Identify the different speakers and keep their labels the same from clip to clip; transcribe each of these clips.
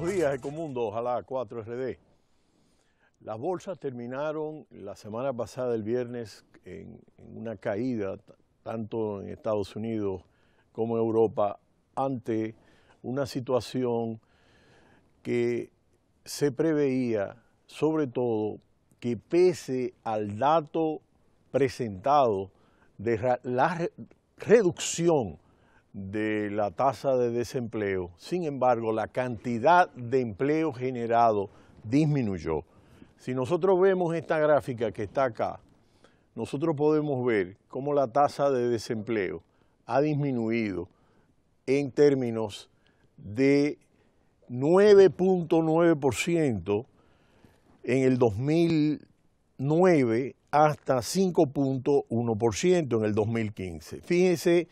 Speaker 1: Buenos días, Ecomundo, ojalá 4RD. Las bolsas terminaron la semana pasada, el viernes, en, una caída, tanto en Estados Unidos como en Europa, ante una situación que se preveía, sobre todo, que pese al dato presentado de la reducción de la tasa de desempleo. Sin embargo, la cantidad de empleo generado disminuyó. Si nosotros vemos esta gráfica que está acá, nosotros podemos ver cómo la tasa de desempleo ha disminuido en términos de 9.9% en el 2009 hasta 5.1% en el 2015. Fíjense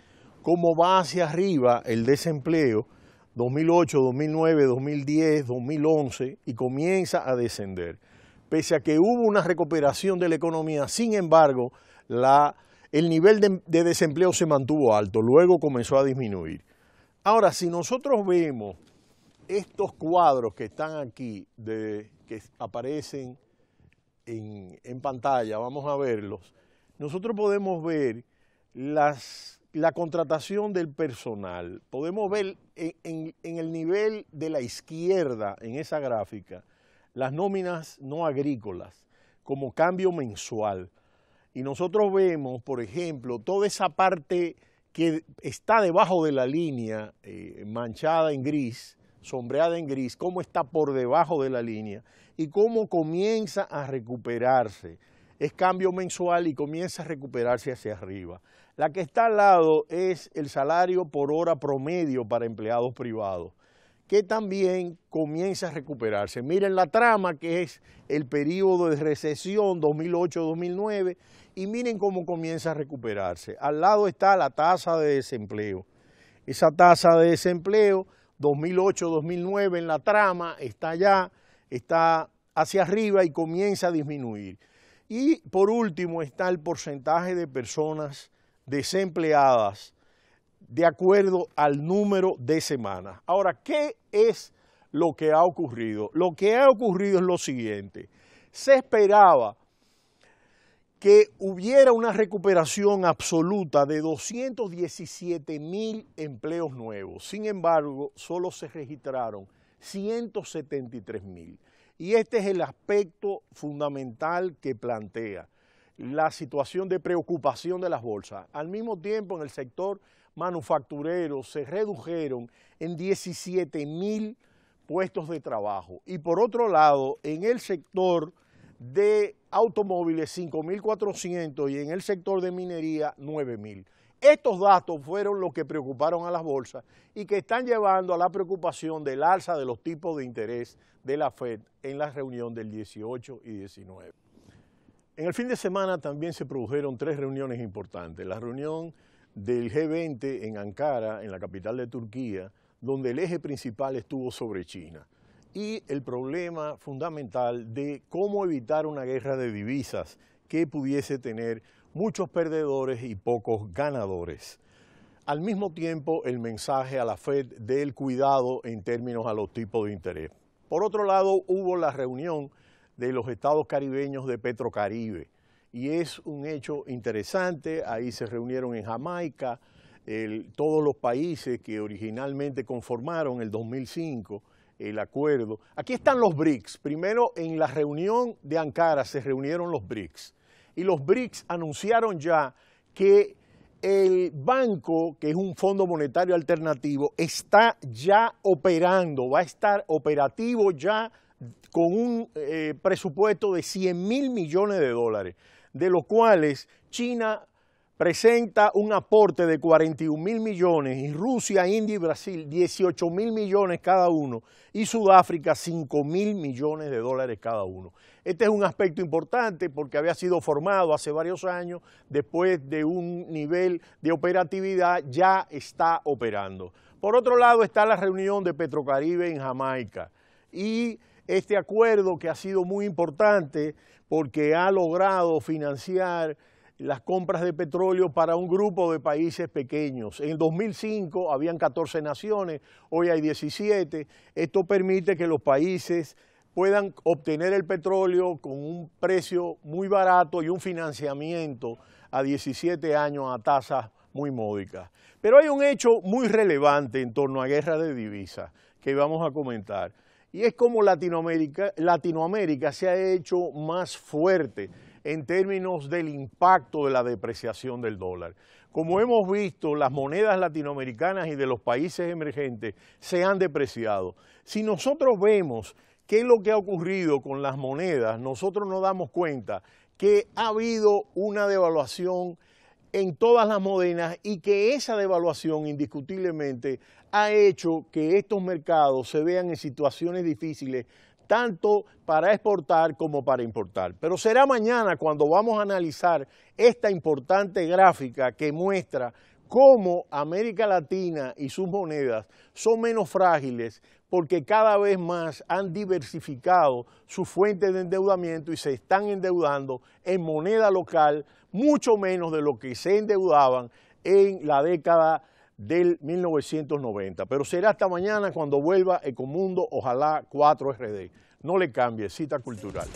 Speaker 1: cómo va hacia arriba el desempleo 2008, 2009, 2010, 2011 y comienza a descender. Pese a que hubo una recuperación de la economía, sin embargo, el nivel de, desempleo se mantuvo alto, luego comenzó a disminuir. Ahora, si nosotros vemos estos cuadros que están aquí, que aparecen en, pantalla, vamos a verlos, nosotros podemos ver las la contratación del personal. Podemos ver en, el nivel de la izquierda, en esa gráfica, las nóminas no agrícolas como cambio mensual. Y nosotros vemos, por ejemplo, toda esa parte que está debajo de la línea, eh, manchada en gris, sombreada en gris, cómo está por debajo de la línea y cómo comienza a recuperarse. Es cambio mensual y comienza a recuperarse hacia arriba. La que está al lado es el salario por hora promedio para empleados privados, que también comienza a recuperarse. Miren la trama que es el periodo de recesión 2008-2009 y miren cómo comienza a recuperarse. Al lado está la tasa de desempleo. Esa tasa de desempleo 2008-2009 en la trama está allá, está hacia arriba y comienza a disminuir. Y por último está el porcentaje de personas desempleadas de acuerdo al número de semanas. Ahora, ¿qué es lo que ha ocurrido? Lo que ha ocurrido es lo siguiente. Se esperaba que hubiera una recuperación absoluta de 217 mil empleos nuevos. Sin embargo, solo se registraron 173 mil. Y este es el aspecto fundamental que plantea la situación de preocupación de las bolsas. Al mismo tiempo, en el sector manufacturero se redujeron en 17 mil puestos de trabajo. Y por otro lado, en el sector de automóviles 5.400 y en el sector de minería 9.000. Estos datos fueron los que preocuparon a las bolsas y que están llevando a la preocupación del alza de los tipos de interés de la Fed en la reunión del 18 y 19. En el fin de semana también se produjeron tres reuniones importantes. La reunión del G20 en Ankara, en la capital de Turquía, donde el eje principal estuvo sobre China y el problema fundamental de cómo evitar una guerra de divisas que pudiese tener muchos perdedores y pocos ganadores. Al mismo tiempo, el mensaje a la Fed del cuidado en términos a los tipos de interés. Por otro lado, hubo la reunión de los estados caribeños de Petrocaribe. Y es un hecho interesante, ahí se reunieron en Jamaica todos los países que originalmente conformaron el 2005 el acuerdo. Aquí están los BRICS. Primero, en la reunión de Ankara se reunieron los BRICS. Y los BRICS anunciaron ya que el banco, que es un fondo monetario alternativo, está ya operando, va a estar operativo ya con un eh, presupuesto de 100 mil millones de dólares, de los cuales China presenta un aporte de 41 mil millones y Rusia, India y Brasil 18 mil millones cada uno y Sudáfrica 5 mil millones de dólares cada uno. Este es un aspecto importante porque había sido formado hace varios años, después de un nivel de operatividad ya está operando. Por otro lado está la reunión de Petrocaribe en Jamaica este acuerdo que ha sido muy importante porque ha logrado financiar las compras de petróleo para un grupo de países pequeños. En el 2005 habían 14 naciones, hoy hay 17. Esto permite que los países puedan obtener el petróleo con un precio muy barato y un financiamiento a 17 años a tasas muy módicas. Pero hay un hecho muy relevante en torno a guerra de divisas que vamos a comentar y es como Latinoamérica, se ha hecho más fuerte en términos del impacto de la depreciación del dólar. Como hemos visto, las monedas latinoamericanas y de los países emergentes se han depreciado. Si nosotros vemos qué es lo que ha ocurrido con las monedas, nosotros nos damos cuenta que ha habido una devaluación en todas las monedas y que esa devaluación indiscutiblemente ha hecho que estos mercados se vean en situaciones difíciles, tanto para exportar como para importar. Pero será mañana cuando vamos a analizar esta importante gráfica que muestra cómo América Latina y sus monedas son menos frágiles porque cada vez más han diversificado sus fuentes de endeudamiento y se están endeudando en moneda local mucho menos de lo que se endeudaban en la década del 1990. Pero será hasta mañana cuando vuelva Ecomundo, ojalá 4RD. No le cambie, cita cultural.